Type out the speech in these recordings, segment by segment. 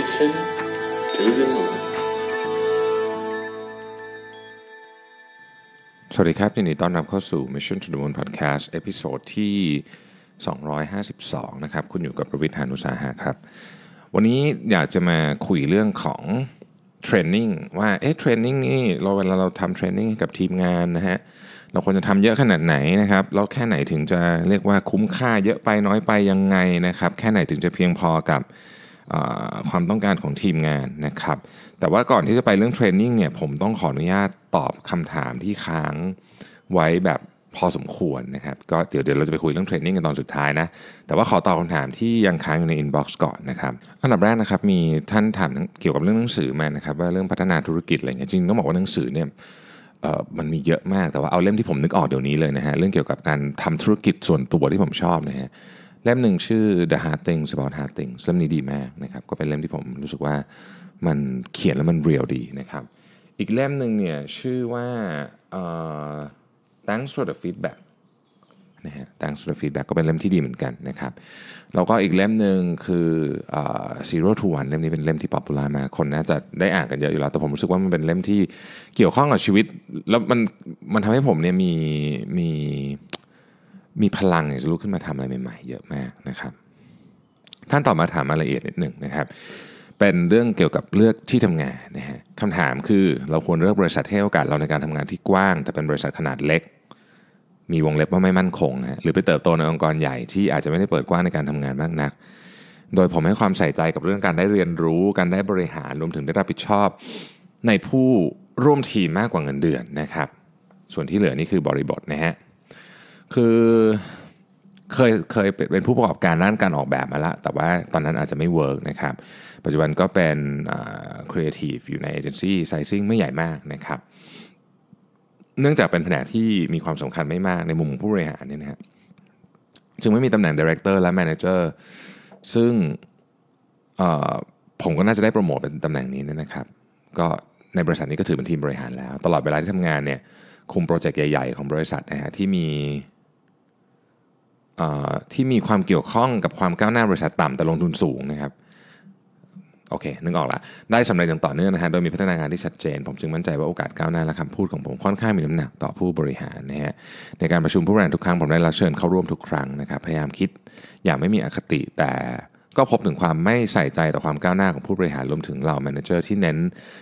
Mission to the Moon สวัสดีครับยินดีต้อนรับเข้าสู่ Mission to the Moon Podcast เอพิโซดที่252นะครับคุณอยู่กับประวิทยานุสาหะครับ วันนี้อยากจะมาคุยเรื่องของเทรนนิ่งว่าเอ๊ะเทรนนิ่งนี่เราเวลาเราทำเทรนนิ่งกับทีมงานนะฮะเราควรจะทำเยอะขนาดไหนนะครับแล้วแค่ไหนถึงจะเรียกว่าคุ้มค่าเยอะไปน้อยไปยังไงนะครับ แค่ไหนถึงจะเพียงพอกับความต้องการของทีมงานนะครับแต่ว่าก่อนที่จะไปเรื่องเทรนนิ่งเนี่ยผมต้องขออนุญาตตอบคำถามที่ค้างไว้แบบพอสมควรนะครับ ก็เดี๋ยวเดี๋ยวเราจะไปคุยเรื่องเทรนนิ่งกันตอนสุดท้ายนะแต่ว่าขอตอบคำถามที่ยังค้างอยู่ในอินบ็อกซ์ก่อนนะครับอันดับแรกนะครับมีท่านถามเกี่ยวกับเรื่องหนังสือมานะครับว่าเรื่องพัฒนาธุรกิจอะไรเงี้ยจริงต้องบอกว่าหนังสือเนี่ยมันมีเยอะมาก แต่ว่าเอาเล่มที่ผมนึกออกเดี๋ยวนี้เลยนะฮะเรื่องเกี่ยวกับการทำธุรกิจส่วนตัวที่ผมชอบนะฮะเล่มหนึ่งชื่อ The Hard Things About Hard Things เล่มนี้ดีมากนะครับ ก็เป็นเล่มที่ผมรู้สึกว่ามันเขียนแล้วมันเรียลดีนะครับ อีกเล่มหนึ่งเนี่ยชื่อว่า uh, Thanks for the feedback นะฮะ Thanks for the feedback ก็เป็นเล่มที่ดีเหมือนกันนะครับ แล้วก็อีกเล่มหนึ่งคือ Zero to One เล่มนี้เป็นเล่มที่ป๊อปปูล่ามาก คนน่าจะได้อ่านกันเยอะอยู่แล้วแต่ผมรู้สึกว่ามันเป็นเล่มที่เกี่ยวข้องกับชีวิต แล้วมันมันทำให้ผมเนี่ยมีมีมีพลังอยากจะลุกขึ้นมาทำอะไรใหม่ๆ เยอะมากนะครับ ท่านต่อมาถามรายละเอียดนิดหนึ่งนะครับ เป็นเรื่องเกี่ยวกับเลือกที่ทำงานนะฮะคำถามคือเราควรเลือกบริษัทให้โอกาสเราในการทำงานที่กว้าง แต่เป็นบริษัทขนาดเล็ก มีวงเล็บว่าไม่มั่นคงฮะหรือไปเติบโตในองค์กรใหญ่ที่อาจจะไม่ได้เปิดกว้างในการทำงานมากนัก โดยผมให้ความใส่ใจกับเรื่องการได้เรียนรู้การได้บริหารรวมถึงได้รับผิดชอบในผู้ร่วมทีมมากกว่าเงินเดือนนะครับ ส่วนที่เหลือนี่คือบริบทนะฮะคือเคยเคยเป็นผู้ประกอบการด้านการออกแบบมาละ แต่ว่าตอนนั้นอาจจะไม่เวิร์กนะครับ ปัจจุบันก็เป็นครีเอทีฟอยู่ในเอเจนซี่ไซซิ่งไม่ใหญ่มากนะครับ เนื่องจากเป็นแผนกที่มีความสำคัญไม่มากในมุมของผู้บริหารเนี่ยนะฮะจึงไม่มีตำแหน่งดีเรคเตอร์และแมเนเจอร์ซึ่งผมก็น่าจะได้โปรโมทเป็นตำแหน่งนี้นะครับ ก็ในบริษัทนี้ก็ถือเป็นทีมบริหารแล้ว ตลอดเวลาที่ทำงานเนี่ยคุมโปรเจกต์ใหญ่ๆของบริษัทนะฮะที่มีที่มีความเกี่ยวข้องกับความก้าวหน้าบริษัทต่ำแต่ลงทุนสูงนะครับโอเคนึกออกละได้สำเร็จอย่างต่อเนื่องนะฮะโดยมีพัฒนางานที่ชัดเจน ผมจึงมั่นใจว่าโอกาสก้าวหน้าและคำพูดของผมค่อนข้างมีน้ำหนักต่อผู้บริหารนะฮะในการประชุมผู้บริหารทุกครั้ง ผมได้รับเชิญเข้าร่วมทุกครั้งนะครับพยายามคิดอย่างไม่มีอคติแต่ก็พบถึงความไม่ใส่ใจต่อความก้าวหน้าของผู้บริหารรวมถึงเหล่าแมเนเจอร์ที่เน้น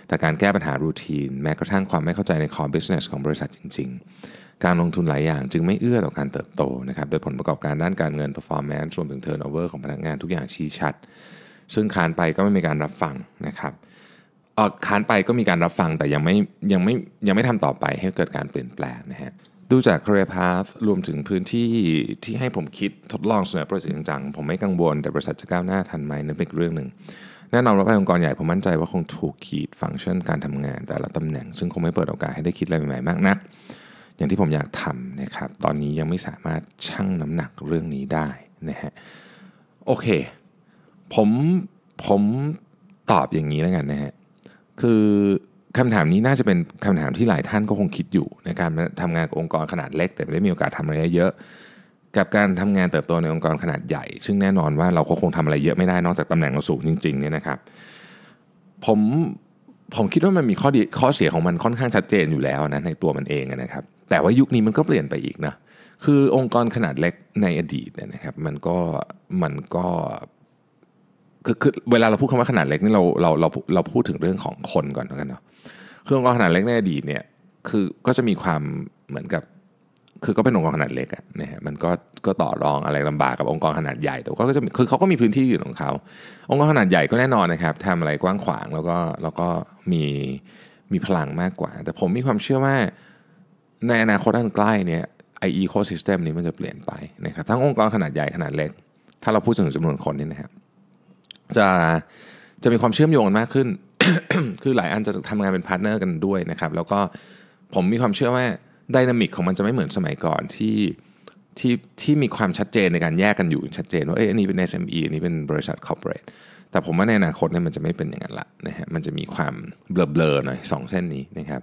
แต่การแก้ปัญหารูทีนแม้กระทั่งความไม่เข้าใจในคอร์บิสเนสของบริษัทจริง ๆการลงทุนหลายอย่างจึงไม่เอื้อต่อการเติบโตนะครับ โดยผลประกอบการด้านการเงิน performance รวมถึง turnover ของพนักงานทุกอย่างชี้ชัด ซึ่งขานไปก็ไม่มีการรับฟังนะครับออคานไปก็มีการรับฟังแต่ยังไม่ยังไม่ยังไม่ทำต่อไปให้เกิดการเปลี่ยนแปลงนะฮะ ดูจาก career path รวมถึงพื้นที่ที่ให้ผมคิดทดลองเสนอโปรเจกต์จังๆผมไม่กังวลแต่บริษัทจะก้าวหน้าทันไหมนั่นเป็นเรื่องหนึ่งแน่นอนว่าไปองค์กรใหญ่ผมมั่นใจว่าคงถูกขีดฟังก์ชันการทำงาน แต่ละตำแหน่ง ซึ่งคงไม่เปิดโอกาสให้ได้คิดอะไรใหม่ๆมากนะักอย่างที่ผมอยากทำนะครับตอนนี้ยังไม่สามารถชั่งน้ำหนักเรื่องนี้ได้นะฮะโอเคผมผมตอบอย่างนี้แล้วกันนะฮะคือคำถามนี้น่าจะเป็นคำถามที่หลายท่านก็คงคิดอยู่ในการทำงานองค์กรขนาดเล็กแต่ไม่ได้มีโอกาสทำอะไรเยอะ กับการทำงานเติบโตในองค์กรขนาดใหญ่ ซึ่งแน่นอนว่าเราก็คงทำอะไรเยอะไม่ได้นอกจากตำแหน่งเราสูงจริงๆเนี่ยนะครับ ผมผมคิดว่ามันมีข้อดีข้อเสียของมันค่อนข้างชัดเจนอยู่แล้วนะในตัวมันเองนะครับแต่ว่ายุคนี้มันก็เปลี่ยนไปอีกนะ คือองค์กรขนาดเล็กในอดีตเนี่ยนะครับ มันก็มันก็คือคือเวลาเราพูดคำว่าขนาดเล็กนี่เราเราเราเราพูดถึงเรื่องของคนก่อนแล้วกันเนาะคือองค์กรขนาดเล็กในอดีตเนี่ยคือก็จะมีความเหมือนกับ คือก็เป็นองค์กรขนาดเล็กอะนะฮะมันก็ก็ต่อรองอะไรลำบากกับองค์กรขนาดใหญ่แต่ก็จะคือเขาก็มีพื้นที่อยู่ของเขาองค์กรขนาดใหญ่ก็แน่นอนนะครับทำอะไรกว้างขวางแล้วก็แล้วก็มีมีพลังมากกว่า แต่ผมมีความเชื่อว่าในอนาคตอันใกล้เนี่ยไออโคซิสเต็มนี้มันจะเปลี่ยนไปนะครับทั้งองค์กรขนาดใหญ่ขนาดเล็ก ถ้าเราพูดถึงจำนวนคนนี่นะครับจะจะมีความเชื่อมโยงกันมากขึ้น คือหลายอันจะทำงานเป็นพาร์ทเนอร์กันด้วยนะครับแล้วก็ผมมีความเชื่อว่าดินามิกของมันจะไม่เหมือนสมัยก่อนที่ที่ที่มีความชัดเจนในการแยกกันอยู่ชัดเจน ว่าเอ้ยอันนี้เป็น SME อันนี้เป็นบริษัทคอร์เปอเรทแต่ผมว่าในอนาคตเนี่ยมันจะไม่เป็นอย่างนั้นละนะฮะมันจะมีความเบลอๆหน่อยสองเส้นนี้นะครับ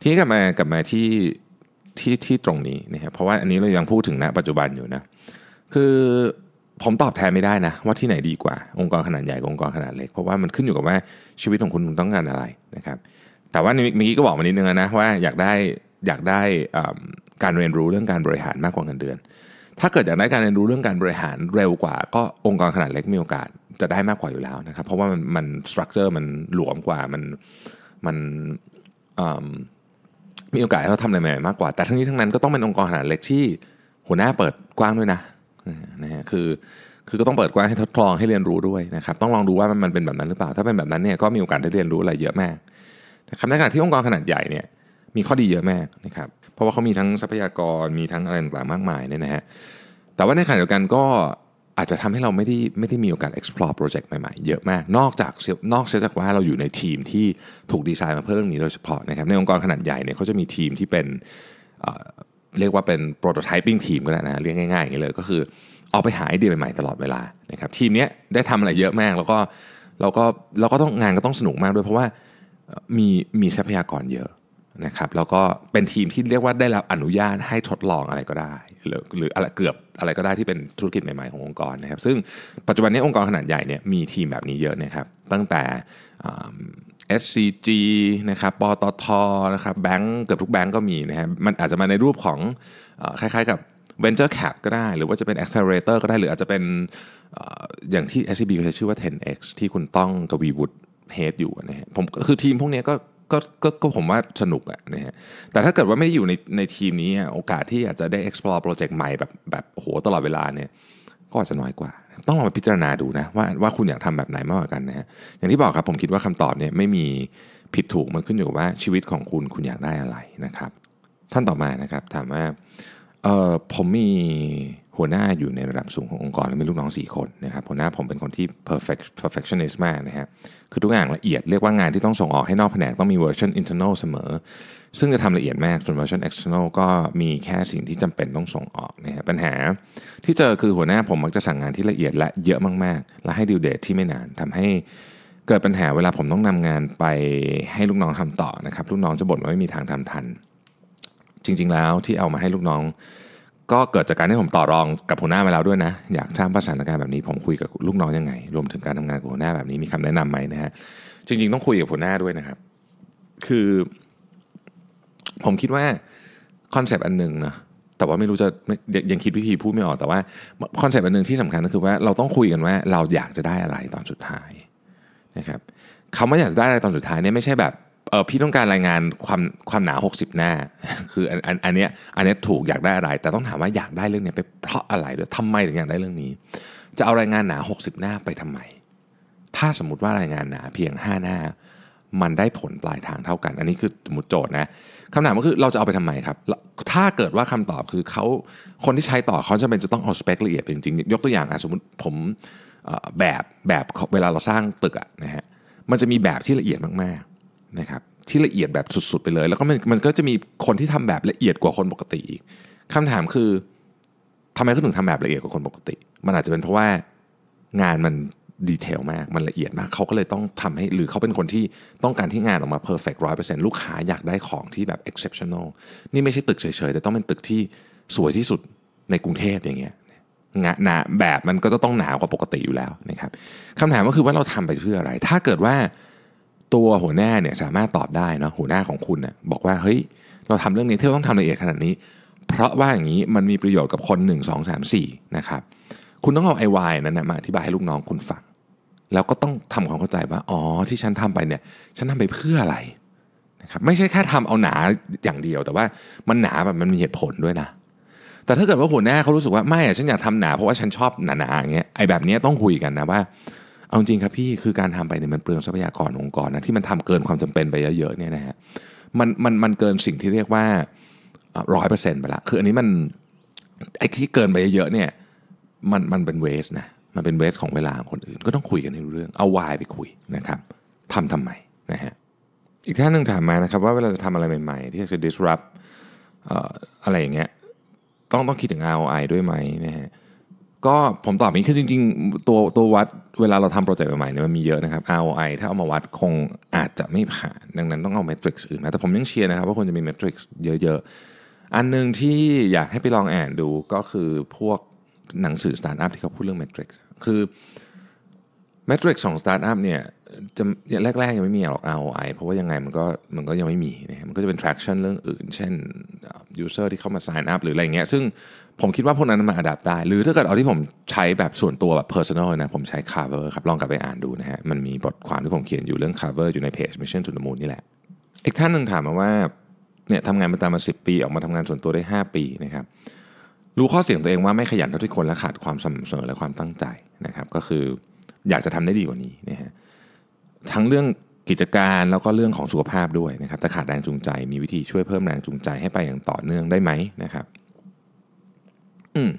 ทีนี้กลับมากลับมาที่ที่ที่ตรงนี้นะครับ เพราะว่าอันนี้เรายังพูดถึงณนะปัจจุบันอยู่นะคือผมตอบแทนไม่ได้นะ ว่าที่ไหนดีกว่าองค์กรขนาดใหญ่องค์กรขนาดเล็กเพราะว่ามันขึ้นอยู่กับว่าชีวิตของคุณต้องการอะไรนะครับ แต่ว่าเมื่อกี้ก็บอกมานิดนึงนะว่าอยากได้อยากได้การเรียนรู้เรื่องการบริหารมากกว่าเงินเดือน ถ้าเกิดอยากได้การเรียนรู้เรื่องการบริหารเร็วกว่าก็องค์กรขนาดเล็กมีโอกาสจะได้มากกว่าอยู่แล้วนะครับเพราะว่ามันมันสตรัคเจอร์มันหลวมกว่ามันมันมีโอกาสให้เราทำอะไรใหม่ๆมากกว่าแต่ทั้งนี้ทั้งนั้นก็ต้องเป็นองค์กรขนาดเล็กที่ หัวหน้าเปิดกว้างด้วยนะนะฮะคือคือก็ต้องเปิดกว้างให้ทดลองให้เรียนรู้ด้วยนะครับ ต้องลองดูว่ามันเป็นแบบนั้นหรือเปล่า ถ้าเป็นแบบนั้นเนี่ยก็มีโอกาสได้เรียนรู้อะไรเยอะมากนะครับในขณะที่องค์กรขนาดใหญ่เนี่ยมีข้อดีเยอะมากนะครับเพราะว่าเขามีทั้งทรัพยากรมีทั้งอะไรต่างๆมากมายเนี่ยนะฮะแต่ว่าในขณะเดียวกันก็อาจจะทำให้เราไม่ได้ไม่ได้มีโอกาส explore โปรเจกต์ใหม่ๆ เยอะมาก นอกจากนอกเสียจากว่าเราอยู่ในทีมที่ถูกดีไซน์มาเพื่อเรื่องนี้โดยเฉพาะนะครับในองค์กรขนาดใหญ่เนี่ยเขาจะมีทีมที่เป็นเรียกว่าเป็น prototyping ทีมก็ได้นะเรียกง่ายๆอย่างนี้เลยก็คือเอาไปหาไอเดียใหม่ๆตลอดเวลานะครับทีมนี้ได้ทำอะไรเยอะมากแล้วก็เราก็เราก็ต้องงานก็ต้องสนุกมากด้วยเพราะว่ามีมีทรัพยากรเยอะนะครับแล้วก็เป็นทีมที่เรียกว่าได้รับอนุญาตให้ทดลองอะไรก็ได้ หรือหรืออะไรเกือบอะไรก็ได้ที่เป็นธุรกิจใหม่ๆขององค์กรนะครับซึ่งปัจจุบันนี้องค์กรขนาดใหญ่เนี่ยมีทีมแบบนี้เยอะนะครับตั้งแต่ SCG นะครับปตทนะครับแบงก์เกือบทุกแบงก์ก็มีนะฮะมันอาจจะมาในรูปของ คล้ายๆกับ Venture Cap ก็ได้ หรือว่าจะเป็น Accelerator ก็ได้หรืออาจจะเป็นอย่างที่ SCB เ็จะชชื่อว่า 10x ที่คุณต้องกวีวุฒิเฮดอยู่นะฮะผมคือทีมพวกนี้ก็ก็ก็ก็ผมว่าสนุกอะนะฮะ แต่ถ้าเกิดว่าไม่ได้อยู่ในในทีมนี้โอกาสที่อาจจะได้ explore โปรเจกต์ใหม่ แบบแบบโหตลอดเวลาเนี่ย ก็อาจจะน้อยกว่า ต้องลองไปพิจารณาดูนะว่าว่าคุณอยากทำแบบไหนมากกว่ากันนะฮะ อย่างที่บอกครับผมคิดว่าคำตอบเนี่ยไม่มีผิดถูกมันขึ้นอยู่ว่าชีวิตของคุณคุณอยากได้อะไรนะครับ ท่านต่อมานะครับถามว่าเออผมมีหัวหน้าอยู่ในระดับสูงขององค์กรแล้วมีลูกน้อง 4 คนนะครับหัวหน้าผมเป็นคนที่ perfect perfectionist มากนะฮะคือทุกอย่างละเอียดเรียกว่างานที่ต้องส่งออกให้นอกแผนกต้องมี version internal เสมอ ซึ่งจะทำละเอียดมาก ส่วน version external ก็มีแค่สิ่งที่จำเป็นต้องส่งออกนะฮะปัญหาที่เจอคือหัวหน้าผมมักจะสั่งงานที่ละเอียดและเยอะมากๆ และให้ดิวเดทที่ไม่นานทำให้เกิดปัญหาเวลาผมต้องนำงานไปให้ลูกน้องทำต่อนะครับลูกน้องจะบ่นว่าไม่มีทางทำทัน จริงๆแล้วที่เอามาให้ลูกน้องก็เกิดจากการที่ผมต่อรองกับหัวหน้ามาแล้วด้วยนะอยากสร้างประสานการแบบนี้ผมคุยกับลูกน้องยังไง รวมถึงการทำงานกับหัวหน้า แบบนี้มีคำแนะนํำไหมนะฮะจริงๆ ต้องคุยกับหัวหน้าด้วยนะครับ คือ ผมคิดว่าคอนเซปต์อันหนึ่งนะแต่ว่าไม่รู้จะยังคิดวิธีพูดไม่ออกแต่ว่าคอนเซปต์อันหนึ่งที่สำคัญก็คือว่าเราต้องคุยกันว่าเราอยากจะได้อะไรตอนสุดท้ายนะครับคำว่าอยากจะได้อะไรตอนสุดท้ายเนี่ยไม่ใช่แบบเออพี่ต้องการรายงานความความหนา 60 หน้า คืออันอันเนี้ยอันเนี้ยถูกอยากได้อะไร แต่ต้องถามว่าอยากได้เรื่องเนี้ยไปเพราะอะไรด้วยทำไมถึงอยากได้เรื่องนี้ จะเอารายงานหนา60หน้าไปทำไม ถ้าสมมติว่ารายงานหนา เพียง 5 หน้า มันได้ผลปลายทางเท่ากัน อันนี้คือสมมติโจทย์นะ คำถามก็คือเราจะเอาไปทำไมครับ ถ้าเกิดว่าคำตอบคือเขาคนที่ใช้ต่อเขาจะเป็นจะต้องเอาสเปคละเอียดจริงๆยกตัวอย่างอ่ะสมมติผมแบบแบบเวลาเราสร้างตึกอะนะฮะ มันจะมีแบบที่ละเอียดมาก ๆนะครับที่ละเอียดแบบสุดๆไปเลย แล้วก็มันมันก็จะมีคนที่ทำแบบละเอียดกว่าคนปกติอีกคำถามคือทำไมเขาถึงทำแบบละเอียดกว่าคนปกติ มันอาจจะเป็นเพราะว่างานมันดีเทลมากมันละเอียดมากเขาก็เลยต้องทำให้หรือเขาเป็นคนที่ต้องการที่งานออกมาเพอร์เฟกต์ร้อยเปอร์เซนต์ลูกค้าอยากได้ของที่แบบเอ็กเซปชั่นอลนี่ไม่ใช่ตึกเฉยๆแต่ต้องเป็นตึกที่สวยที่สุดในกรุงเทพอย่างเงี้ยงานหนาแบบมันก็จะต้องหนากว่าปกติอยู่แล้วนะครับคำถามก็คือว่าเราทำไปเพื่ออะไร ถ้าเกิดว่าตัวหัวหน้าเนี่ยสามารถตอบได้เนาะหัวหน้าของคุณนะ่ยบอกว่าเฮ้ยเราทำเรื่องนี้ที่เราต้องทำละเอียดขนาดนี้ เพราะว่าอย่างนี้มันมีประโยชน์กับคน1 2 3 4นะครับคุณต้องเอาไอวายนั้นนะมาอธิบายให้ลูกน้องคุณฟัง แล้วก็ต้องทำความเข้าใจว่า อ๋อที่ฉันทำไปเนี่ย ฉันทำไปเพื่ออะไรนะครับไม่ใช่แค่ทำเอาหนาอย่างเดียว แต่ว่ามันหนาแบบมันมีเหตุผลด้วยนะ แต่ถ้าเกิดว่าหัวหน้าเขารู้สึกว่าไม่อะฉันอยากทำหนา เพราะว่าฉันชอบหนาๆอย่างเงี้ยไอแบบนี้ต้องคุยกันนะว่าเอาจริงครับ พี่คือการทำไปเนี่ยมันเปลืองทรัพยากรองค์กรนะที่มันทำเกินความจำเป็นไปเยอะๆเนี่ยนะฮะมันมันมันเกินสิ่งที่เรียกว่าร้อยเปอร์เซ็นต์ไปละ คืออันนี้มันไอ้ที่เกินไปเยอะๆเนี่ยมันมันเป็นเวสนะมันเป็นเวสของเวลาคนอื่นก็ต้องคุยกันในเรื่องเอาวายไปคุยนะครับทำทำไมนะฮะอีกท่านหนึ่งถามมานะครับว่าเวลาจะทำอะไรใหม่ๆ ที่จะ disrupt อะไรอย่างเงี้ยต้องต้องคิดถึง ROI ด้วยไหมนะฮะก็ผมตอบนี้คือจริงๆ ตัวตัววัดเวลาเราทำโปรเจกต์ใหม่ๆเนี่ยมันมีเยอะนะครับ ROI ถ้าเอามาวัดคงอาจจะไม่ผ่าน ดังนั้นต้องเอาเมทริกซ์อื่นมาแต่ผมยังเชียร์นะครับว่าควรจะมีเมทริกซ์เยอะๆ อันหนึ่งที่อยากให้ไปลองอ่านดูก็คือพวกหนังสือสตาร์ทอัพที่เขาพูดเรื่องเมทริกซ์คือเมทริกซ์ของสตาร์ทอัพเนี่ยจะแรกๆยังไม่มีหรอก ROI เพราะว่ายังไงมันก็มันก็ยังไม่มีนะมันก็จะเป็น traction เรื่องอื่น เช่น user ที่เข้ามา sign up หรืออะไรเงี้ยซึ่งผมคิดว่าพวกนั้นมาอัดับได้ หรือถ้าเกิดเอาที่ผมใช้แบบส่วนตัวแบบเอร์ซันอลนะผมใช้ cover ครับ ลองกลับไปอ่านดูนะฮะ มันมีบทความที่ผมเขียนอยู่เรื่อง cover อยู่ในเพจ Mission to the Moon นี่แหละ อีกท่านหนึ่งถามมาว่า เนี่ยทำงานมาตามมา 10 ปี ออกมาทำงานส่วนตัวได้ 5 ปีนะครับ รู้ข้อเสียงตัวเองว่าไม่ขยันเท่าที่ควรและขาดความสม่ำเสมอและความตั้งใจนะครับ ก็คืออยากจะทำได้ดีกว่านี้นะฮะ ทั้งเรื่องกิจการแล้วก็เรื่องของสุขภาพด้วยนะครับ แต่ขาดแรงจูงใจ มีวิธีช่วยเพิ่มแรงจูงใจให้ไปอย่างต่อเนื่องได้ไหมนะครับอืม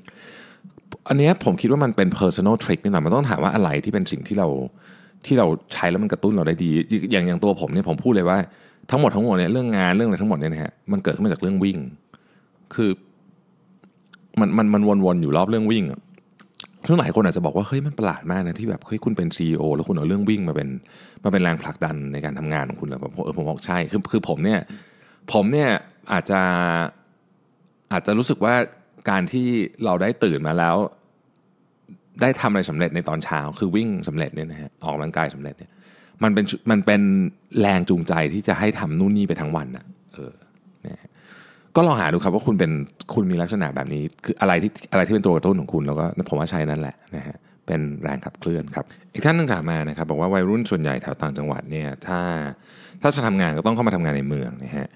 อันนี้ผมคิดว่ามันเป็น personal trick นี่แหละมันต้องถามว่าอะไรที่เป็นสิ่งที่เราที่เราใช้แล้วมันกระตุ้นเราได้ดี อย่างอย่างตัวผมเนี่ยผมพูดเลยว่า ทั้งหมดทั้งหมดเนี่ยเรื่องงานเรื่องอะไรทั้งหมดเนี่ยนะฮะมันเกิดขึ้นมาจากเรื่องวิ่ง คือ มันมันมันวนๆอยู่รอบเรื่องวิ่งทั้งหลายคนอาจจะบอกว่าเฮ้ยมันประหลาดมากนะ ที่แบบเฮ้ยคุณเป็น c โอแล้วคุณเอาเรื่องวิ่ง มาเป็นมาเป็นแรงผลักดันในการทำงานของคุณแล้วผมเออผมบอกใช่คือคือผมเนี่ยผมเนี่ยอาจจะ อาจจะรู้สึกว่าการที่เราได้ตื่นมาแล้วได้ทำอะไรสำเร็จในตอนเช้าคือวิ่งสำเร็จเนี่ยนะฮะออกกำลังกายสำเร็จเนี่ยมันเป็นมันเป็นแรงจูงใจที่จะให้ทำนู่นนี่ไปทั้งวันนะเออเนี่ยก็ลองหาดูครับ ว่าคุณเป็นคุณมีลักษณะแบบนี้ คืออะไรที่อะไรที่เป็นตัวกระตุ้นของคุณแล้วก็ผมว่าใช้นั่นแหละนะฮะเป็นแรงขับเคลื่อนครับ อีกท่านนึงถามมานะครับบอกว่าวัยรุ่นส่วนใหญ่แถวต่างจังหวัดเนี่ย ถ้าถ้าจะทำงานก็ต้องเข้ามาทำงานในเมืองนะฮะ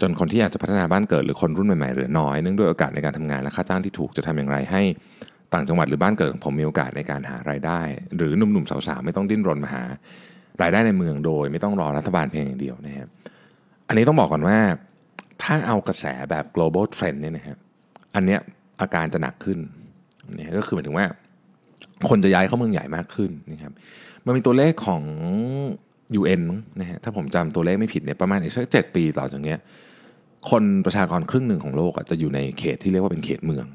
จนคนที่อยากจะพัฒนาบ้านเกิดหรือคนรุ่นใหม่ๆหรือน้อยเนื่องด้วยโอกาสในการทำงานและค่าจ้างที่ถูกจะทำอย่างไรให้ต่างจังหวัดหรือบ้านเกิดของผมมีโอกาสในการหารายได้ หรือหนุ่มๆสาวๆไม่ต้องดิ้นรนมาหา รายได้ในเมืองโดย ไม่ต้องรอรัฐบาลเพียงอย่างเดียวนะครับอันนี้ต้องบอกก่อนว่าถ้าเอากระแสแบบ global trend เนี่ยนะครับอันเนี้ยอาการจะหนักขึ้นเนี่ยก็คือหมายถึงว่าคนจะย้ายเข้าเมืองใหญ่มากขึ้นนะครับ มันมีตัวเลขของ UN นะฮะถ้าผมจำตัวเลขไม่ผิดเนี่ยประมาณอีกสักเปีต่อจากนี้ คนประชากรครึ่งหนึ่งของโลกอะจะอยู่ในเขตที่เรียกว่าเป็นเขตเมือง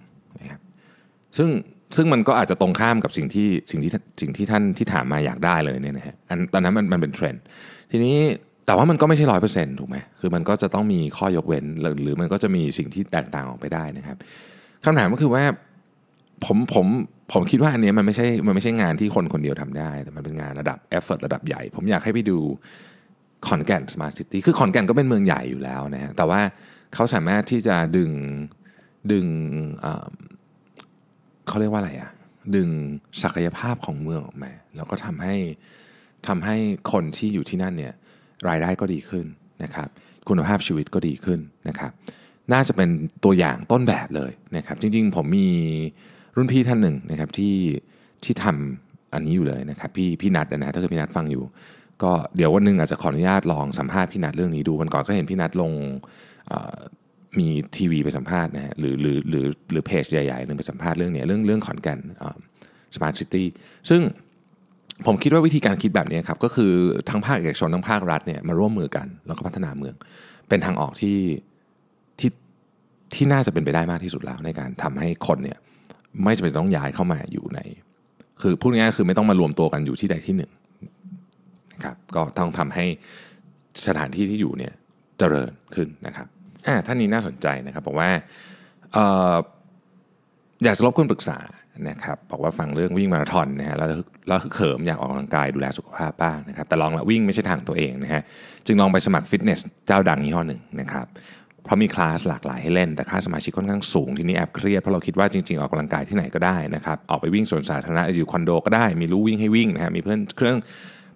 นะครับซึ่งซึ่งมันก็อาจจะตรงข้ามกับสิ่งที่สิ่งที่สิ่งที่ท่านที่ถามมาอยากได้เลยเนี่ยนะฮะอันตอนนั้นมันมันเป็นเทรนด์ทีนี้แต่ว่ามันก็ไม่ใช่ร้อยเปอร์เซ็นต์ถูกไหมคือมันก็จะต้องมีข้อยกเว้นหรือมันก็จะมีสิ่งที่แตกต่างออกไปได้นะครับคำถามก็คือว่าผมผมผมคิดว่าอันนี้มันไม่ใช่มันไม่ใช่งานที่คนคนเดียวทำได้ แต่มันเป็นงานระดับเอฟเฟอร์ระดับใหญ่ ผมอยากให้ไปดูขอนแก่นสมาร์ทซิตี้คือขอนแก่นก็เป็นเมืองใหญ่อยู่แล้วนะฮะแต่ว่าเขาสามารถที่จะดึงดึงเขาเรียกว่าอะไรอะดึงศักยภาพของเมืองออกมา แล้วก็ทำให้ทำให้คนที่อยู่ที่นั่นเนี่ย รายได้ก็ดีขึ้นนะครับ คุณภาพชีวิตก็ดีขึ้นนะครับ น่าจะเป็นตัวอย่างต้นแบบเลยนะครับจริง ๆ ผมมีรุ่นพี่ท่านหนึ่งนะครับที่ที่ทำอันนี้อยู่เลยนะครับพี่พี่นัดนะถ้าเกิดพี่นัดฟังอยู่ ก็เดี๋ยววันนึงอาจจะขออนุญาตลองสัมภาษณ์พี่นัดเรื่องนี้ดูวันก่อนก็เห็นพี่นัดลงมีทีวี ไปสัมภาษณ์นะฮะหรือหรือหรือหรือเพจใหญ่ๆหนึ่งไปสัมภาษณ์เรื่องเนี้ยเรื่องเรื่องขอนแก่นสมาร์ทซิตี้ซึ่งผมคิดว่าวิธีการคิดแบบนี้ครับก็คือทั้งภาคเอกชนทั้งภาครัฐเนี่ยมาร่วมมือกัน แล้วก็พัฒนาเมือง เป็นทางออกที่ที่ที่น่าจะเป็นไปได้มากที่สุดแล้วในการทำให้คนเนี่ยไม่จำเป็นต้องย้ายเข้ามาอยู่ใน คือพูดง่ายๆ คือไม่ต้องมารวมตัวกันอยู่ที่ใดที่หนึ่งนะครับ ก็ต้องทำให้สถานที่ที่อยู่เนี่ยเจริญขึ้นนะครับอ่าท่านนี้น่าสนใจนะครับบอกว่าอออยากจะรบกวนปรึกษานะครับ บอกว่าฟังเรื่องวิ่งมาราธอนนะฮะแล้วแล้วเขิมอยากออกกำลังกายดูแลสุขภาพบ้างนะครับ แต่ลองละวิ่งไม่ใช่ทางตัวเองนะฮะ จึงลองไปสมัครฟิตเนสเจ้าดังยี่ห้อหนึ่งนะครับเพราะมีคลาสหลากหลายให้เล่น แต่ค่าสมาชิกค่อนข้างสูงทีนี้แอบเครียดเพราะเราคิดว่าจริงๆ ออกกำลังกายที่ไหนก็ได้นะครับออกไปวิ่งสวนสาธารณะอยู่คอนโดก็ได้มีรู้วิ่งให้วิ่งนะฮะ มีเพื่อนเครื่อง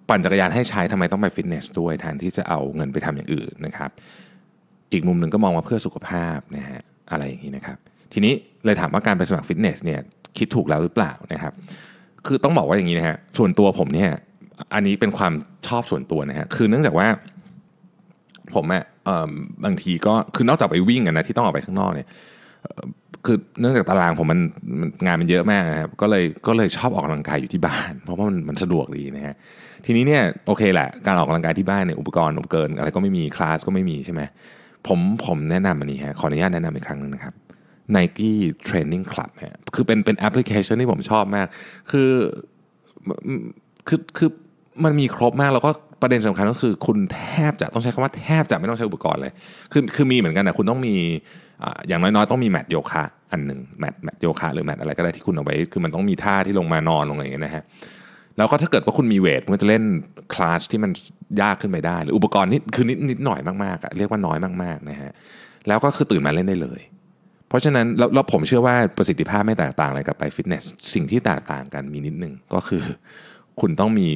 ปั่นจักรยานให้ใช้ทำไมต้องไปฟิตเนสด้วยแทนที่จะเอาเงินไปทำอย่างอื่นนะครับอีกมุมหนึ่งก็มองมาเพื่อสุขภาพนะฮะอะไรอย่างนี้นะครับทีนี้เลยถามว่าการไปสมัครฟิตเนสเนี่ยคิดถูกแล้วหรือเปล่านะครับคือต้องบอกว่าอย่างนี้นะฮะส่วนตัวผมเนี่ยอันนี้เป็นความชอบส่วนตัวนะฮะคือเนื่องจากว่าผมอ่ะบางทีก็คือนอกจากไปวิ่งกันนะที่ต้องออกไปข้างนอกเนี่ย คือเนื่องจากตารางผมมันงานมันเยอะมากนะครับก็เลยก็เลยชอบออกกำลังกายอยู่ที่บ้าน เพราะว่ามันมันสะดวกดีนะฮะทีนี้เนี่ยโอเคแหละการออกกำลังกายที่บ้านเนี่ยอุปกรณ์อุปกรณ์อะไรก็ไม่มี คลาสก็ไม่มีใช่ไหมผมผมแนะนำอันนี้ฮะขออนุญาตแนะนำอีกครั้งนึงนะครับ Nike Training Club ฮะคือเป็นเป็นแอปพลิเคชันที่ผมชอบมาก คือคือคือ มันมีครบมากแล้วก็ประเด็นสำคัญก็คือคุณแทบจะต้องใช้คำว่าแทบจะไม่ต้องใช้อุปกรณ์เลย คือคือมีเหมือนกันนะคุณต้องมีอย่างน้อยๆ ต้องมีแมตโยคะอันหนึ่งแมตแมตโยคะหรือแมตอะไรก็ได้ที่คุณเอาไว้คือมันต้องมีท่าที่ลงมานอนลงอะไรอย่างเงี้ยนะฮะแล้วก็ถ้าเกิดว่าคุณมีเวทมันก็จะเล่นคลาสที่มันยากขึ้นไปได้ หรืออุปกรณ์นิดคือนิดนิดหน่อยมากๆอะเรียกว่าน้อยมากๆนะฮะแล้วก็คือตื่นมาเล่นได้เลย เพราะฉะนั้นแล้วผมเชื่อว่าประสิทธิภาพไม่แตกต่างอะไรกับไปฟิตเนสสิ่งที่แตกต่างกันมีนิดนึงก็คือ คุณต้องมี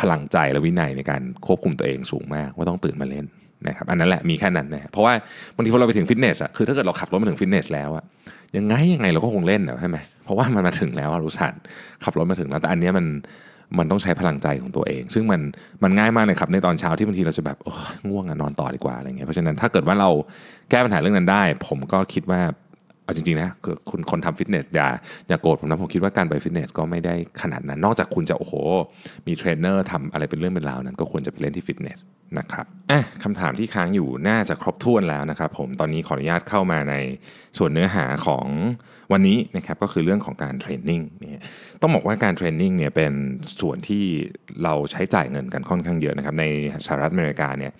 พลังใจและวินัยในการควบคุมตัวเองสูงมาก ว่าต้องตื่นมาเล่นนะครับอันนั้นแหละมีแค่นั้นนะเพราะว่าบางทีพอเราไปถึงฟิตเนสอะคือถ้าเกิดเราขับรถมาถึงฟิตเนส แล้วอะยังไงยังไงเราก็คงเล่นนะใช่ไหมเพราะว่ามันมาถึงแล้วรู้สัตว์ขับรถมาถึงแล้วแต่อันนี้มันมันต้องใช้พลังใจของตัวเอง ซึ่งมันมันง่ายมากเลยครับในตอนเช้าที่บางทีเราจะแบบง่วงอะนอนต่อดีกว่าอะไรเงี้ยเพราะฉะนั้นถ้าเกิดว่าเราแก้ปัญหาเรื่องนั้นได้ ผมก็คิดว่าเอาจริงๆนะคือคุณคนทำฟิตเนสอย่าอย่าโกรธผมนะ ผมคิดว่าการไปฟิตเนสก็ไม่ได้ขนาดนั้น นอกจากคุณจะ โอ้โห มีเทรนเนอร์ทำอะไรเป็นเรื่องเป็นราวนั้น ก็ควรจะไปเล่นที่ฟิตเนสนะครับอ่ะคำถามที่ค้างอยู่ น่าจะครบถ้วนแล้วนะครับ ผมตอนนี้ขออนุญาตเข้ามาในส่วนเนื้อหาของวันนี้นะครับก็คือเรื่องของการเทรนนิ่งเนี่ยต้องบอกว่าการเทรนนิ่งเนี่ยเป็นส่วนที่เราใช้จ่ายเงินกันค่อนข้างเยอะนะครับ ในสหรัฐอเมริกาเนี่ย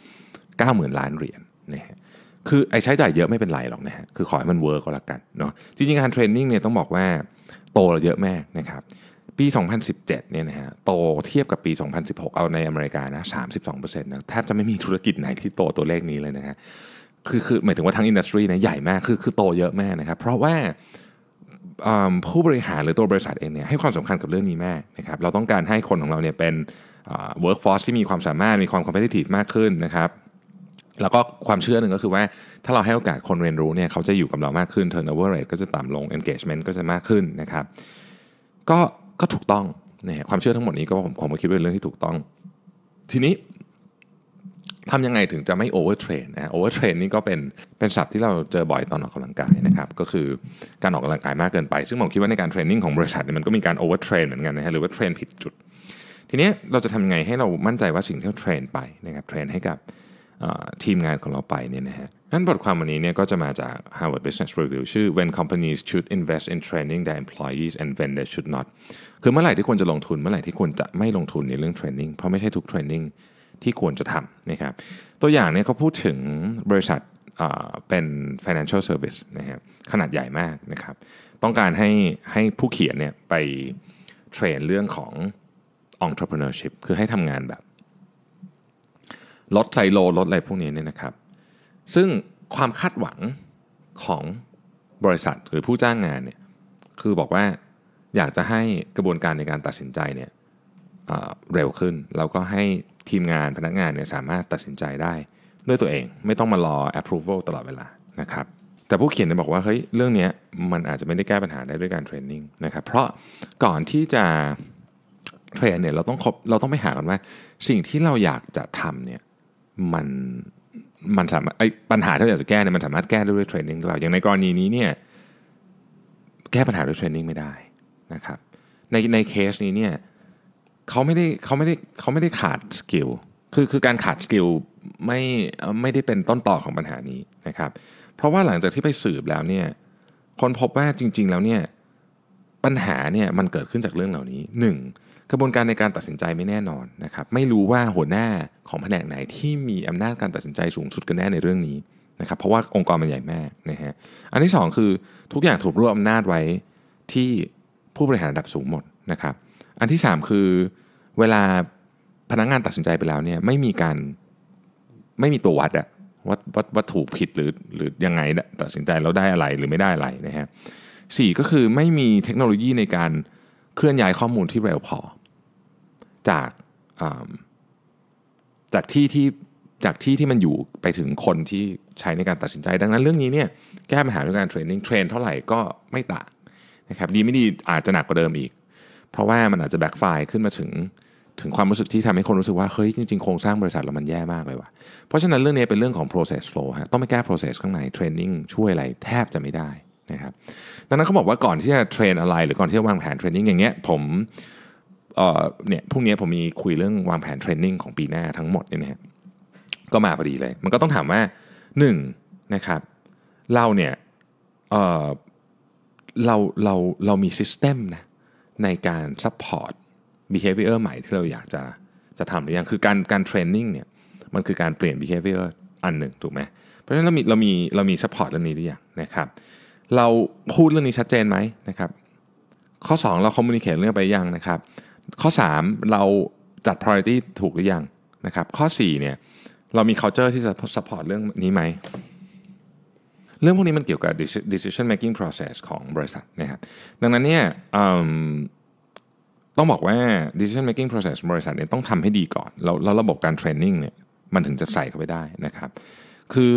เก้าหมื่นล้านเหรียญนะฮะคือไอ้ใช้จ่ายเยอะไม่เป็นไรหรอกนะฮะคือขอให้มันเวิร์กก็แล้วกันเนาะ จริงๆการเทรนนิ่งเนี่ยต้องบอกว่าโตเยอะมากนะครับ ปี 2017เนี่ยนะฮะโตเทียบกับปี 2016 เอาในอเมริกานะ32%นะแทบจะไม่มีธุรกิจไหนที่โตตัวเลขนี้เลยนะฮะคือคือหมายถึงว่าทั้งอินดัสทรีนะใหญ่มาก คือคือโตเยอะมากนะครับ เพราะว่าผู้บริหาร หรือตัวบริษัทเองเนี่ยให้ความสำคัญกับเรื่องนี้มากนะครับเราต้องการให้คนของเราเนี่ยเป็น workforce ที่มีความสามารถมีความ competitive มากขึ้นนะครับแล้วก็ความเชื่อหนึ่งก็คือว่าถ้าเราให้โอกาสคนเรียนรู้เนี่ยเขาจะอยู่กับเรามากขึ้น turnover rate ก็จะต่ำลง engagement ก็จะมากขึ้นนะครับ ก็ก็ถูกต้องนี่ความเชื่อทั้งหมดนี้ก็ผมผมคิดว่าเป็นเรื่องที่ถูกต้อง ทีนี้ทำยังไงถึงจะไม่โอเวอร์เทรนนะโอเวอร์เทรนนี่ก็เป็นเป็นศัพท์ที่เราเจอบ่อยตอนออกกำลังกายนะครับก็คือการออกกำลังกายมากเกินไป ซึ่งผมคิดว่าในการเทรนนิ่งของบริษัทเนี่ยมันก็มีการโอเวอร์เทรนเหมือนกันนะฮะหรือว่าเทรนผิดจุด ทีนี้เราจะทำยังไงให้เรามั่นใจว่าสิ่งที่เราเทรนไปนะครับเทรนให้กับทีมงานของเราไปเนี่ยนะฮะนั้นบทความวันนี้เนี่ยก็จะมาจาก Harvard Business Review ชื่อ When companies should invest in training their employees and when they should not คือเมื่อไหร่ที่ควรจะลงทุน เมื่อไหร่ที่ควรจะไม่ลงทุนในเรื่องเทรนนิ่งเพราะไม่ใช่ทุกเทรนนิ่งที่ควรจะทำนะครับ ตัวอย่างเนี่ยเขาพูดถึงบริษัทเป็น financial service นะฮะ ขนาดใหญ่มากนะครับ ต้องการให้ให้ผู้เขียนเนี่ยไป เทรนเรื่องของ entrepreneurship คือให้ทำงานแบบรถไซโลรถอะไรพวกนี้เนี่ยนะครับ ซึ่งความคาดหวังของบริษัทหรือผู้จ้างงานเนี่ย คือบอกว่าอยากจะให้กระบวนการในการตัดสินใจเนี่ยเร็วขึ้น เราก็ให้ทีมงานพนักงานเนี่ยสามารถตัดสินใจได้ด้วยตัวเอง ไม่ต้องมารอ approval ตลอดเวลานะครับ แต่ผู้เขียนเนี่ยบอกว่าเฮ้ยเรื่องนี้มันอาจจะไม่ได้แก้ปัญหาได้ด้วยการเทรนนิ่งนะครับ เพราะก่อนที่จะเทรนเนี่ยเราต้องเราต้องไปหากันว่าสิ่งที่เราอยากจะทำเนี่ยมันมันสามารถไอ้ปัญหาที่าอยากจะแก้เนี่ยมันสามารถแก้ด้วยเทรนนิ่งหรือเปล่าอย่างในกรณีนี้เนี่ยแก้ปัญหาด้วยเทรนนิ่งไม่ได้นะครับ ในในเคสนี้เนี่ยเขาไม่ได้เขาไม่ได้เขาไม่ได้ขาดสกิลคือ คือการขาดสกิลไม่ไม่ได้เป็นต้นต่อของปัญหานี้นะครับเพราะว่าหลังจากที่ไปสืบแล้วเนี่ยคนพบว่าจริงๆแล้วเนี่ยปัญหาเนี่ยมันเกิดขึ้นจากเรื่องเหล่านี้หนึ่งกระบวนการในการตัดสินใจไม่แน่นอนนะครับไม่รู้ว่าหัวหน้าของแผนกไหนที่มีอำนาจการตัดสินใจสูงสุดกันแน่ในเรื่องนี้นะครับ เพราะว่าองค์กรมันใหญ่มากนะฮะอันที่ 2 คือทุกอย่างถูกรวบอำนาจไว้ที่ผู้บริหารระดับสูงหมดนะครับ อันที่ 3 คือเวลาพนักงงานตัดสินใจไปแล้วเนี่ยไม่มีการไม่มีตัววัดอะวัดวัดวัดถูกผิดหรือหรือยังไงตัดสินใจแล้วได้อะไรหรือไม่ได้อะไรนะฮะสี่ก็คือไม่มีเทคโนโลยีในการเคลื่อนย้ายข้อมูลที่เร็วพอ จากจากที่ที่จากที่ที่มันอยู่ไปถึงคนที่ใช้ในการตัดสินใจ ดังนั้นเรื่องนี้เนี่ยแก้ปัญหาด้วยการเทรนนิ่งเทรนเท่าไหร่ก็ไม่ต่างนะครับดีไม่ดีอาจจะหนักกว่าเดิมอีก เพราะว่ามันอาจจะแบ็คไฟขึ้นมาถึงถึงความรู้สึกที่ทำให้คนรู้สึกว่า เฮ้ย จริงๆ โครงสร้างบริษัทเรามันแย่มากเลยว่ะเพราะฉะนั้นเรื่องนี้เป็นเรื่องของ process flow ฮะต้องไปแก้ process ข้างในเทรนนิ่งช่วยอะไรแทบจะไม่ได้นะครับ ดังนั้นเขาบอกว่าก่อนที่จะเทรนอะไรหรือก่อนที่จะวางแผนเทรนนิ่งอย่างเงี้ยผมเนี่ยพรุ่งนี้ผมมีคุยเรื่องวางแผนเทรนนิ่งของปีหน้าทั้งหมดเนี่ยนะฮะก็มาพอดีเลย มันก็ต้องถามว่า1นนะครับเราเนี่ยเเราเราเรามีซิสเต็มนะในการซัพพอร์ต behavior ใหม่ที่เราอยากจะจะทำหรือยังคือการการเทรนนิ่งเนี่ยมันคือการเปลี่ยน behavior อันหนึ่งถูกไหมเพราะฉะนั้นเรามีเรามีเรามีซัพพอร์ตเรื่องนี้หรือยังนะครับเราพูดเรื่องนี้ชัดเจนไหมนะครับ ข้อ 2 เราคอมมูนิเคชเรื่องไปยังนะครับ ข้อ 3 เราจัด priority ถูกหรือยังนะครับ ข้อ4เนี่ยเรามี culture ที่จะ support เรื่องนี้ไหม เรื่องพวกนี้มันเกี่ยวกับ decision making process ของบริษัทนะครับดังนั้นเนี่ยต้องบอกว่า decision making process บริษัทเนี่ยต้องทำให้ดีก่อนแล้วระบบการเทรนนิ่งเนี่ยมันถึงจะใส่เข้าไปได้นะครับ คือ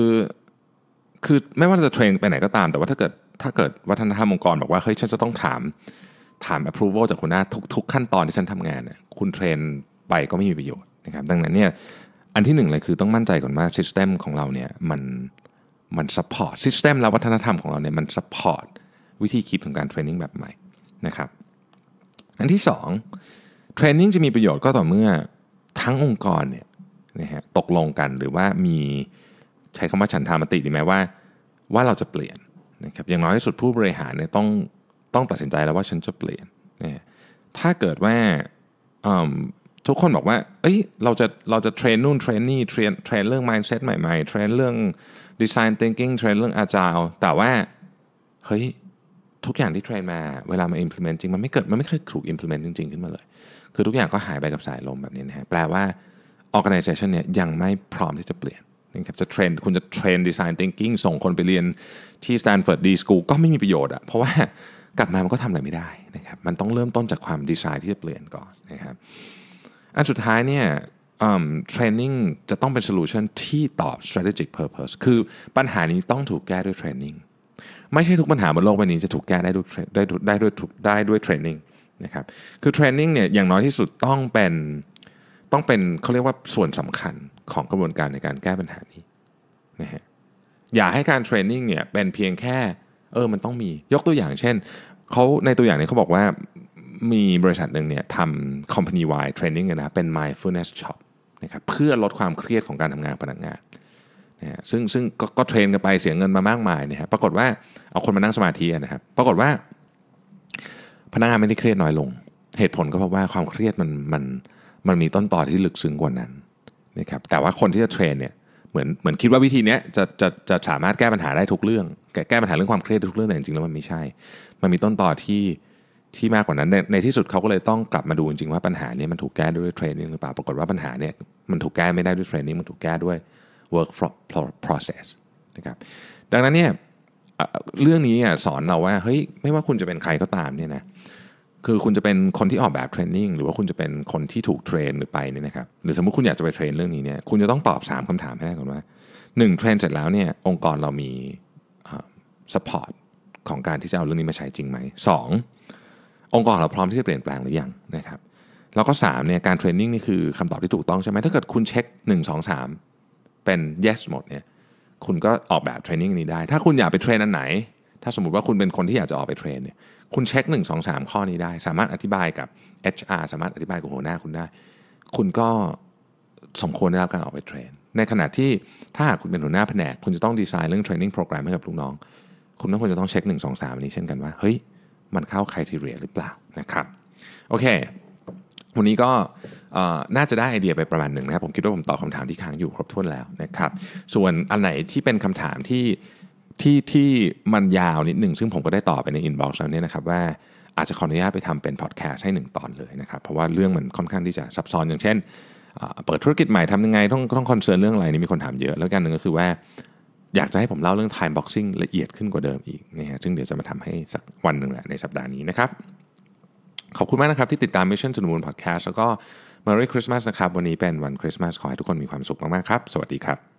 คือไม่ว่าจะเทรนไปไหนก็ตาม แต่ว่าถ้าเกิดถ้าเกิดวัฒนธรรมองค์กรบอกว่าเฮ้ย ฉันจะต้องถามถาม approval จากคุณหน้าทุกๆ ขั้นตอนที่ฉันทำงานเนี่ยคุณเทรนไปก็ไม่มีประโยชน์นะครับดังนั้นเนี่ยอันที่หนึ่งเลยคือต้องมั่นใจก่อนว่าซิสเต็มของเราเนี่ยมันมันพพอร์ตซิสเต็มและวัฒนธรรมของเราเนี่ยมันัพพอร์ตวิธีคิดของการเทรนนิ่งแบบใหม่นะครับอันที่สองเทรนนิ่งจะมีประโยชน์ก็ต่อเมื่อทั้งองค์กรเนี่ยนะฮะตกลงกันหรือว่ามีใช้คำว่าฉันทามติดีไหมว่า ว่าเราจะเปลี่ยนนะครับอย่างน้อยที่สุดผู้บริหารเนี่ยต้องต้องตัดสินใจแล้วว่าฉันจะเปลี่ยนนะถ้าเกิดว่าทุกคนบอกว่าเอ้ยเราจะเราจะเทรนนู่นเทรนนี่เทรนเทรนเรื่อง mindset ใหม่ๆเทรนเรื่อง design thinking เทรนเรื่องอาจาวแต่ว่าเฮ้ยทุกอย่างที่เทรนมาเวลามา implement จริงมันไม่เกิดมันไม่เคยถูก implement จริงๆขึ้นมาเลยคือทุกอย่างก็หายไปกับสายลมแบบนี้นะฮะแปลว่า organization เนี่ยยังไม่พร้อมที่จะเปลี่ยนะครับจะเทรนคุณจะเทรนดีไซน์ทิงกิ้งส่งคนไปเรียนที่สแตนฟอร์ดดีสกูก็ไม่มีประโยชน์อะเพราะว่ากลับมามันก็ทำอะไรไม่ได้นะครับมันต้องเริ่มต้นจากความดีไซน์ที่จะเปลี่ยนก่อนนะครับอันสุดท้ายเนี่ยเทรนนิ่งจะต้องเป็นโซลูชันที่ตอบ strategic purpose คือปัญหานี้ต้องถูกแก้ด้วยเทรนนิ่งไม่ใช่ทุกปัญหาบนโลกใบนี้จะถูกแก้ได้ด้วยได้ได้ด้วยได้ด้วยเทรนนิ่งนะครับคือเทรนนิ่งเนี่ยอย่างน้อยที่สุดต้องเป็นต้องเป็นเขาเรียกว่าส่วนสำคัญของกระบวนการในการแก้ปัญหานี้นะฮะอย่าให้การเทรนนิ่งเนี่ยเป็นเพียงแค่เออมันต้องมียกตัวอย่างเช่นเขาในตัวอย่างนี้เขาบอกว่ามีบริษัทหนึ่งเนี่ยทำ company wide training นะเป็น mindfulness shop นะครับเพื่อลดความเครียดของการทำงานพนักงานนะซึ่งซึ่งกก็เทรนกันไปเสียเงินมามากมายนะฮะปรากฏว่าเอาคนมานั่งสมาธินะครับปรากฏว่าพนักงานไม่ได้เครียดน้อยลง เหตุผลก็เพราะว่าความเครียดมันมันมันมีต้นต่อที่ลึกซึ้งกว่านั้นนะครับแต่ว่าคนที่จะเทรนเนี่ยเหมือนเหมือนคิดว่าวิธีนี้จะจะจะสามารถแก้ปัญหาได้ทุกเรื่องแก้ปัญหาเรื่องความเครียดทุกเรื่องแต่จริงๆแล้วมันไม่ใช่ มันมีต้นต่อที่ที่มากกว่านั้นในในที่สุดเขาก็เลยต้องกลับมาดูจริงๆว่าปัญหานี้มันถูกแก้ด้วยเทรนนิ่งหรือเปล่าปรากฏว่าปัญหาเนี่ยมันถูกแก้ไม่ได้ด้วยเทรนนิ่งมันถูกแก้ด้วย work process นะครับดังนั้นเนี่ยเรื่องนี้สอนเราว่าเฮ้ยไม่ว่าคุณจะเป็นใครก็ตามเนี่ยนะคือคุณจะเป็นคนที่ออกแบบเทรนนิ่งหรือว่าคุณจะเป็นคนที่ถูกเทรนหรือไปเนี่ยนะครับหรือสมมติคุณอยากจะไปเทรนเรื่องนี้เนี่ยคุณจะต้องตอบ 3 คำถามให้ได้ก่อนว่า1เทรนเสร็จแล้วเนี่ยองค์กรเรามีสปอร์ตของการที่จะเอาเรื่องนี้มาใช้จริงไหม 2. องค์กรเราพร้อมที่จะเปลี่ยนแปลงหรือยังนะครับแล้วก็3เนี่ยการเทรนนิ่งนี่คือคำตอบที่ถูกต้องใช่ไหมถ้าเกิดคุณเช็ค1 2 3 เป็น yes หมดเนี่ยคุณก็ออกแบบเทรนนิ่งนี้ได้ ถ้าคุณอยากไปเทรนอันไหนถ้าสมมติว่าคุณเป็นคนที่อยากจะออกไปเทรนเนี่ยคุณเช็ค1 2 3 ข้อนี้ได้ สามารถอธิบายกับ HR สามารถอธิบายกับหัวหน้าคุณได้ คุณก็สมควรได้รับการออกไปเทรน ในขณะที่ถ้าหากคุณเป็นหัวหน้าแผนก คุณจะต้องดีไซน์เรื่องเทรนนิ่งโปรแกรมให้กับลูกน้อง คุณต้องควรจะต้องเช็ค1 2 3อันนี้เช่นกันว่า เฮ้ย มันเข้าใครทีเรียหรือเปล่านะครับโอเค วันนี้ก็น่าจะได้ไอเดียไปประมาณหนึ่งนะครับ ผมคิดว่าผมตอบคำถามที่ค้างอยู่ ครบถ้วนแล้วนะครับส่วนอันไหนที่เป็นคำถามที่ที่ที่มันยาวนิดหนึ่ง ซึ่งผมก็ได้ตอบไปในอินบ็อกซ์แล้วเนี่ยนะครับ ว่าอาจจะขออนุญาตไปทำเป็นพอดแคสต์ให้หนึ่งตอนเลยนะครับ เพราะว่าเรื่องมันค่อนข้างที่จะซับซ้อนอย่างเช่นเปิดธุรกิจใหม่ทำยังไงต้องต้องคอนเซิร์นเรื่องอะไรนี่มีคนถามเยอะแล้วกันหนึ่งก็คือว่า อยากจะให้ผมเล่าเรื่องไทม์บ็อกซิ่งละเอียดขึ้นกว่าเดิมอีกนะฮะซึ่งเดี๋ยวจะมาทำให้สักวันหนึ่งแหละในสัปดาห์นี้นะครับขอบคุณมากนะครับที่ติดตาม Mission to the Moon Podcast แล้วก็ Merry Christmas นะครับวันนี้เป็นวันคริสต์มาสขอให้ทุกคนมีความสุขมากๆครับ สวัสดีครับ